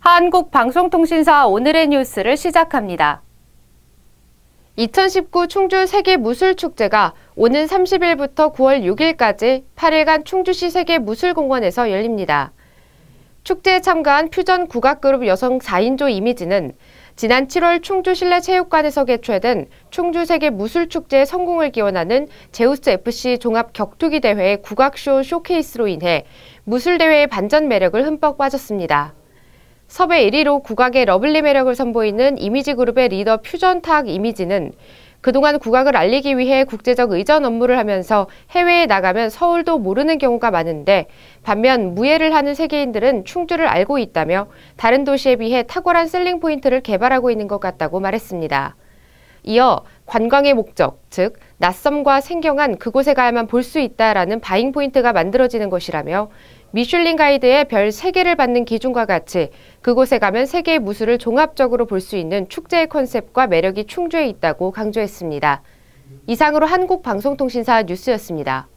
한국방송통신사 오늘의 뉴스를 시작합니다. 2019 충주 세계무술축제가 오는 30일부터 9월 6일까지 8일간 충주시 세계무술공원에서 열립니다. 축제에 참가한 퓨전 국악그룹 여성 4인조 이미지는 지난 7월 충주 실내체육관에서 개최된 충주 세계 무술축제의 성공을 기원하는 제우스FC 종합 격투기 대회 국악쇼 쇼케이스로 인해 무술대회의 반전 매력을 흠뻑 빠졌습니다. 섭외 1위로 국악의 러블리 매력을 선보이는 이미지 그룹의 리더 퓨전탁 이미지는 그동안 국악을 알리기 위해 국제적 의전 업무를 하면서 해외에 나가면 서울도 모르는 경우가 많은데 반면 무예를 하는 세계인들은 충주를 알고 있다며 다른 도시에 비해 탁월한 셀링 포인트를 개발하고 있는 것 같다고 말했습니다. 이어 관광의 목적, 즉 낯섦과 생경한 그곳에 가야만 볼 수 있다라는 바잉 포인트가 만들어지는 것이라며 미슐린 가이드의 별 3개를 받는 기준과 같이 그곳에 가면 세계의 무술을 종합적으로 볼 수 있는 축제의 컨셉과 매력이 충주에 있다고 강조했습니다. 이상으로 한국방송통신사 뉴스였습니다.